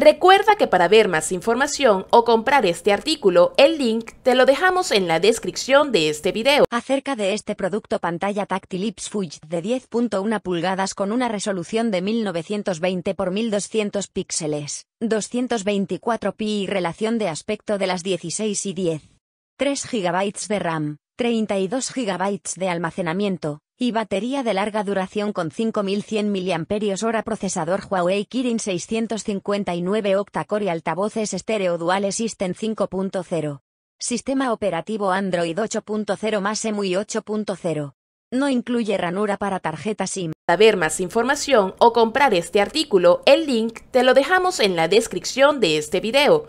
Recuerda que para ver más información o comprar este artículo, el link te lo dejamos en la descripción de este video. Acerca de este producto pantalla táctil Ips de 10.1 pulgadas con una resolución de 1920 x 1200 píxeles, 224 pi y relación de aspecto de las 16 y 10. 3 GB de RAM, 32 GB de almacenamiento, y batería de larga duración con 5100 mAh procesador Huawei Kirin 659 octa-core y altavoces estéreo Dual System 5.0. Sistema operativo Android 8.0 más EMUI 8.0. No incluye ranura para tarjeta SIM. Para ver más información o comprar este artículo, el link te lo dejamos en la descripción de este video.